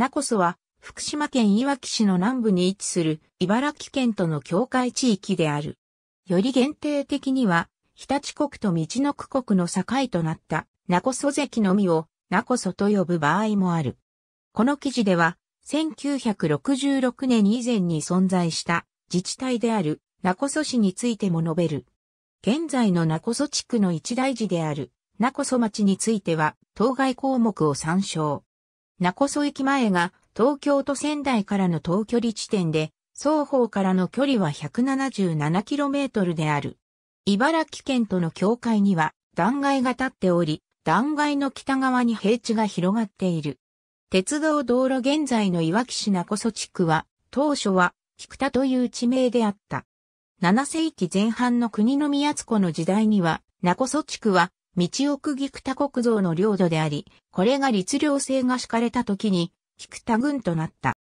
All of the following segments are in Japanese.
ナコスは、福島県いわき市の南部に位置する茨城県との境界地域である。より限定的には、日立国と道の区国の境となった、ナコソ関のみを、ナコソと呼ぶ場合もある。この記事では、1966年以前に存在した自治体であるナコソ市についても述べる。現在のナコソ地区の一大事であるナコソ町については、当該項目を参照。中曽駅前が東京と仙台からの等距離地点で、双方からの距離は 177km である。茨城県との境界には断崖が立っており、断崖の北側に平地が広がっている。鉄道道路現在のいわき市中曽地区は、当初は菊田という地名であった。7世紀前半の国の宮津湖の時代には、中曽地区は道奥菊田国造の領土であり、これが律令制が敷かれた時に、菊田軍となった。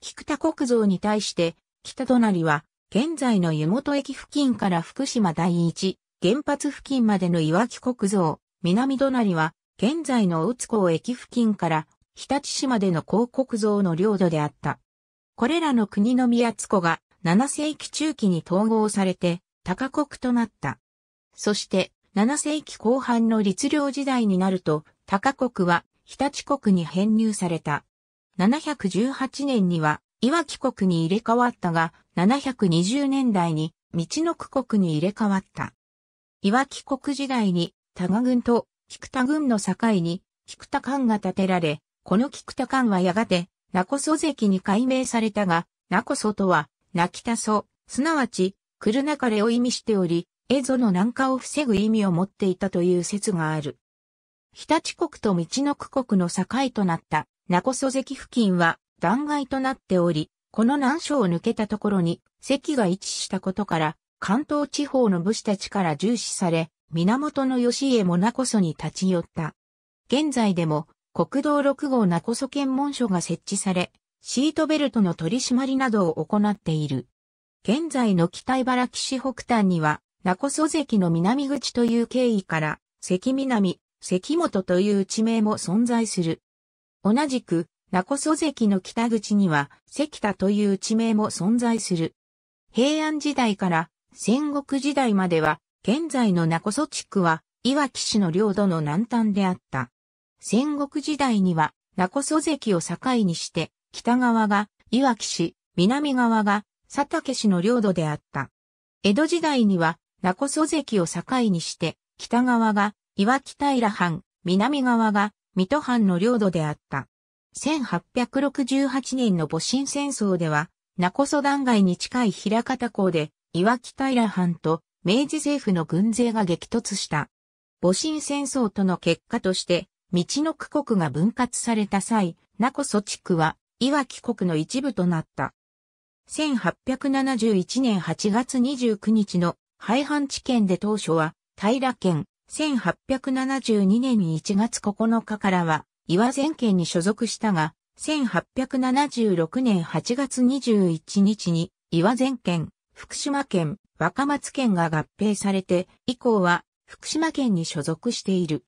菊田国造に対して、北隣は、現在の湯本駅付近から福島第一、原発付近までの岩木国造、南隣は、現在の宇津港駅付近から、日立市までの広国造の領土であった。これらの国の宮津湖が7世紀中期に統合されて、高国となった。そして、7世紀後半の律令時代になると、高国は日立国に編入された。718年には、岩木国に入れ替わったが、720年代に、道の区国に入れ替わった。岩木国時代に、多賀軍と菊田軍の境に、菊田館が建てられ、この菊田館はやがて、名ソ関に改名されたが、名ソとは、泣きたそ、すなわち、来るなかれを意味しており、蝦夷の南下を防ぐ意味を持っていたという説がある。日立国と道の区国の境となった、勿来関付近は断崖となっており、この難所を抜けたところに関が位置したことから、関東地方の武士たちから重視され、源義家も勿来に立ち寄った。現在でも国道6号勿来検問所が設置され、シートベルトの取り締まりなどを行っている。現在の北茨城市北端には、こそ関の南口という経緯から、関南、関本という地名も存在する。同じく、こそ関の北口には、関田という地名も存在する。平安時代から戦国時代までは、現在のこそ地区は、いわき市の領土の南端であった。戦国時代には、こそ関を境にして、北側がいわき市、南側が佐竹市の領土であった。江戸時代にはコソ関を境にして、北側が岩木平藩、南側が水戸藩の領土であった。1868年の戊辰戦争では、コソ断崖に近い平方港で、岩木平藩と明治政府の軍勢が激突した。戊辰戦争との結果として、道の区国が分割された際、コソ地区は岩木国の一部となった。1871年8月29日の廃藩置県で当初は、平県、1872年1月9日からは、岩前県に所属したが、1876年8月21日に、岩前県、福島県、若松県が合併されて、以降は、福島県に所属している。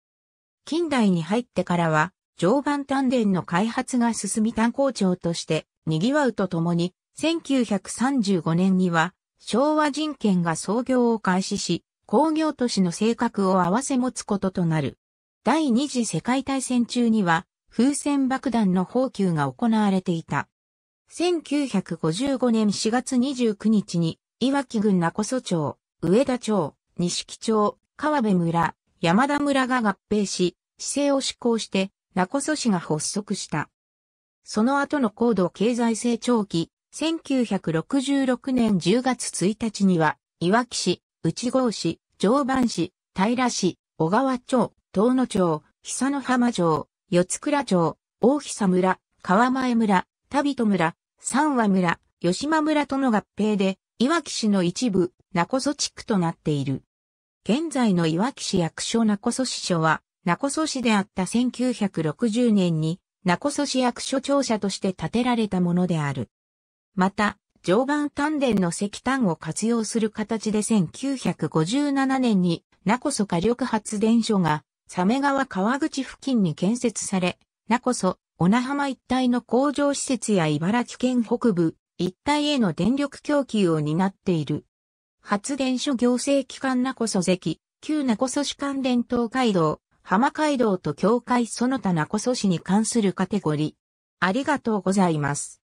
近代に入ってからは、常磐丹田の開発が進み炭鉱町として、賑わうとともに、1935年には、昭和人権が創業を開始し、工業都市の性格を併せ持つこととなる。第二次世界大戦中には、風船爆弾の放給が行われていた。1955年4月29日に、岩木郡名中曽町、上田町、西木町、川辺村、山田村が合併し、市政を施行して、中曽市が発足した。その後の高度経済成長期、1966年10月1日には、いわき市、内郷市、常磐市、平市、小川町、東野町、久野浜町、四倉町、大久村、川前村、田人村、三和村、吉間村との合併で、いわき市の一部、こそ地区となっている。現在のいわき市役所こそ支所は、こそ市であった1960年に、こそ市役所庁舎として建てられたものである。また、常磐丹田の石炭を活用する形で1957年に、名コソ火力発電所が、サメ川川口付近に建設され、名コソ、小名浜一帯の工場施設や茨城県北部、一帯への電力供給を担っている。発電所行政機関名コソ関、旧名コソ市関連東海道、浜街道と境界その他名コソ市に関するカテゴリー。ありがとうございます。